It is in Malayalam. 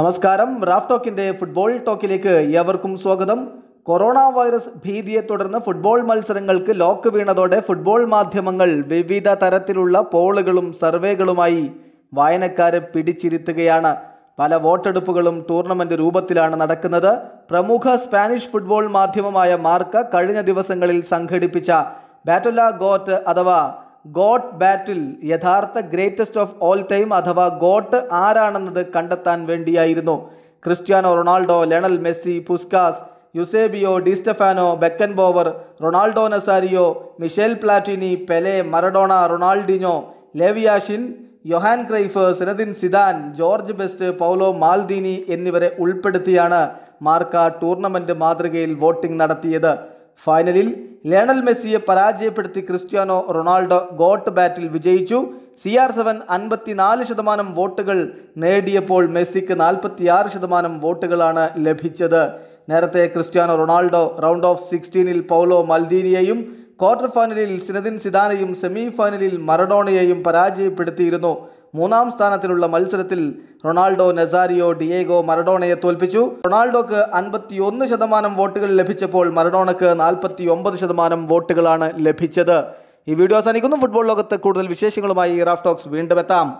നമസ്കാരം റാഫ് ടോക്കിന്റെ ഫുട്ബോൾ ടോക്കിലേക്ക് ഏവർക്കും സ്വാഗതം കൊറോണ വൈറസ് ഭീതിയെ തുടർന്ന് ഫുട്ബോൾ മത്സരങ്ങൾക്ക് ലോക്ക് വീണതോടെ ഫുട്ബോൾ മാധ്യമങ്ങൾ വിവിധ തരത്തിലുള്ള പോളുകളും സർവേകളുമായി വായനക്കാരെ പിടിച്ചിരുത്തുകയാണ് പല വോട്ടെടുപ്പുകളും ടൂർണമെന്റ് രൂപത്തിലാണ് നടക്കുന്നത് പ്രമുഖ സ്പാനിഷ് ഫുട്ബോൾ മാധ്യമമായ മാർക്ക കഴിഞ്ഞ ദിവസങ്ങളിൽ സംഘടിപ്പിച്ച ബാറ്റല ഗോറ്റ് അഥവാ ഗോട്ട് ബാറ്റിൽ യഥാർത്ഥ ഗ്രേറ്റസ്റ്റ് ഓഫ് ഓൾ ടൈം അഥവാ ഗോട്ട് ആരാണെന്നത് കണ്ടെത്താൻ വേണ്ടിയായിരുന്നു Cristiano Ronaldo Lionel Messi Puskas Eusebio Di Stefano Beckenbauer Ronaldo Nazario Michel Platini Pele Maradona Ronaldinho Lev Yashin Johan Cruyff Zinedine Zidane George Best Paolo Maldini എന്നിവരെ ഉൾപ്പെടുത്തിയാണ് മാർക്ക ടൂർണമെൻറ്റ് മാതൃകയിൽ വോട്ടിംഗ് നടത്തിയത് ഫൈനലിൽ ലയണൽ മെസ്സിയെ പരാജയപ്പെടുത്തി ക്രിസ്ത്യാനോ റൊണാൾഡോ ഗോട്ട് ബാറ്റിൽ വിജയിച്ചു സി ആർ സെവൻ അൻപത്തിനാല് ശതമാനം വോട്ടുകൾ നേടിയപ്പോൾ മെസ്സിക്ക് നാൽപ്പത്തിയാറ് ശതമാനം വോട്ടുകളാണ് ലഭിച്ചത് നേരത്തെ ക്രിസ്ത്യാനോ റൊണാൾഡോ റൗണ്ട് ഓഫ് സിക്സ്റ്റീനിൽ പൗലോ മൽദീനിയെയും ക്വാർട്ടർ ഫൈനലിൽ സിനദിൻ സിദാനയും സെമി ഫൈനലിൽ മറഡോണയെയും പരാജയപ്പെടുത്തിയിരുന്നു മൂന്നാം സ്ഥാനത്തിലുള്ള മത്സരത്തിൽ റൊണാൾഡോ നെസാരിയോ ഡിയേഗോ മറഡോണയെ തോൽപ്പിച്ചു റൊണാൾഡോക്ക് അൻപത്തിയൊന്ന് ശതമാനം വോട്ടുകൾ ലഭിച്ചപ്പോൾ മറഡോണക്ക് നാൽപ്പത്തി ഒമ്പത് ശതമാനം വോട്ടുകളാണ് ലഭിച്ചത് ഈ വീഡിയോ അവസാനിക്കുന്നു ഫുട്ബോൾ ലോകത്ത് കൂടുതൽ വിശേഷങ്ങളുമായി റാഫ്റ്റോക്സ് ടോക്സ് വീണ്ടും എത്താം